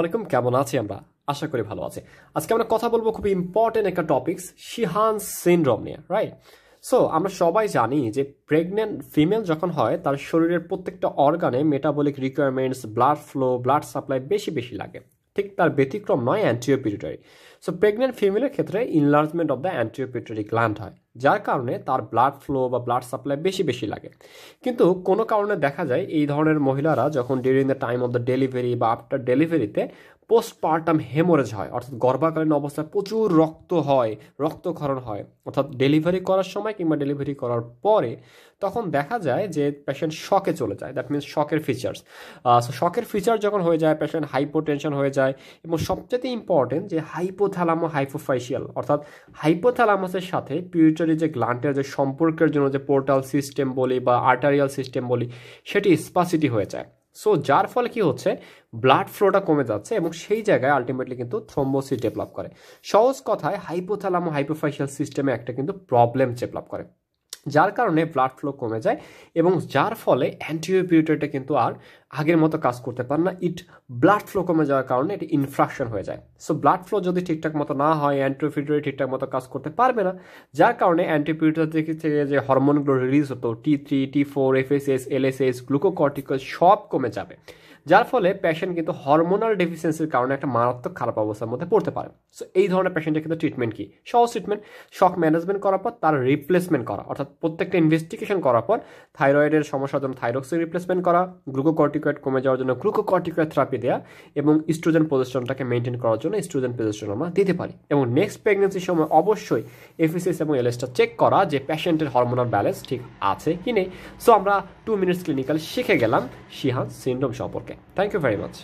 আসসালামু আলাইকুম কেমন আছি আমরা আশা করি ভালো আছে আজকে আমরা কথা বলবো খুবই ইম্পর্টেন্ট একটা টপিকস শিহান সিনড্রম নিয়ে রাইট সো আমরা সবাই জানি যে প্রেগনেন্ট ফিমেল যখন হয় তার শরীরের প্রত্যেকটা অর্গানে metabolic requirements blood flow blood supply বেশি বেশি লাগে ঠিক তার ব্যতিক্রম নয় অ্যান্টিওপিউটারি সো প্রেগনেন্ট ফিমেলের ক্ষেত্রে enlargement of the anterior pituitary gland হয় যার কারণে তার ব্লাড ফ্লো বা ব্লাড সাপ্লাই বেশি বেশি লাগে কিন্তু কোনো কারণে দেখা যায় এই ধরনের মহিলারা যখন during the time of the delivery বা আফটার ডেলিভারিতে পোস্টপার্টাম হেমোরেজ হয় অর্থাৎ গর্ভাকালীন অবস্থায় প্রচুর রক্ত হয় রক্তক্ষরণ হয় অর্থাৎ ডেলিভারি করার সময় কিংবা ডেলিভারি করার পরে তখন দেখা যায় যে পেশেন্ট শকে চলে যায় দ্যাট মিনস শকের ফিচার্স শকের ফিচার যখন হয়ে যায় পেশেন্ট হাইপোটেনশন হয়ে যায় এবং সবচেয়ে ইম্পর্টেন্ট যে হাইপোথ্যালামো হাইপোফাইশিয়াল অর্থাৎ হাইপোথ্যালামাসের সাথে পিউরিটি ফিউচারে যে গ্লান্টের যে সম্পর্কের জন্য যে পোর্টাল সিস্টেম বলি বা আর্টারিয়াল সিস্টেম বলি সেটি স্পাসিটি হয়ে যায় সো যার ফলে কি হচ্ছে ব্লাড ফ্লোটা কমে যাচ্ছে এবং সেই জায়গায় আলটিমেটলি কিন্তু থ্রম্বোসিস ডেভেলপ করে সহজ কথায় হাইপোথ্যালামো হাইপোফাইশিয়াল সিস্টেমে একটা কিন্তু প্রবলেম ডেভেলপ করে যার কারণে ব্লাড ফ্লো কমে যায় এবং যার ফলে অ্যান্টিবায়োপিউটারটা কিন্তু আর আগের মতো কাজ করতে পার না ইট ব্লাড ফ্লো কমে যাওয়ার কারণে এটি ইনফ্রাকশন হয়ে যায় সো ব্লাড ফ্লো যদি ঠিকঠাক মতো না হয় অ্যান্টিওপিরিয়ডে ঠিকঠাক মতো কাজ করতে পারবে না যার কারণে অ্যান্টিবায়োটিক থেকে থেকে যে হরমোনগুলো রিলিজ হতো T three T four FSS LSS glucocorticoid সব কমে যাবে যার ফলে পেশেন্ট কিন্তু হরমোনাল ডেফিসিয়েন্সির কারণে একটা মারাত্মক খারাপ অবস্থার মধ্যে পড়তে পারে সো এই ধরনের পেশেন্টের কিন্তু ট্রিটমেন্ট কি সহজ ট্রিটমেন্ট শক ম্যানেজমেন্ট করার পর তার রিপ্লেসমেন্ট করা অর্থাৎ প্রত্যেকটা ইনভেস্টিগেশন করার পর থাইরয়েডের সমস্যার জন্য থাইরক্সিন রিপ্লেসমেন্ট করা গ্লুকোকর্টিকয়েড কমে যাওয়ার জন্য গ্লুকোকর্টিকয়েড থেরাপি দেওয়া এবং স্ট্রোজেন পজিশনটাকে মেনটেন করার জন্য স্ট্রোজেন পজিশন আমরা দিতে পারি এবং নেক্সট প্রেগনেন্সির সময় অবশ্যই এফিসিএস এবং এলএসটা চেক করা যে প্যাশেন্টের হরমোনাল ব্যালেন্স ঠিক আছে কি নেই সো আমরা টু মিনিটস ক্লিনিক্যাল শিখে গেলাম শিহান সিন্ড্রোম সম্পর্কে থ্যাংক ইউ ভেরি মাচ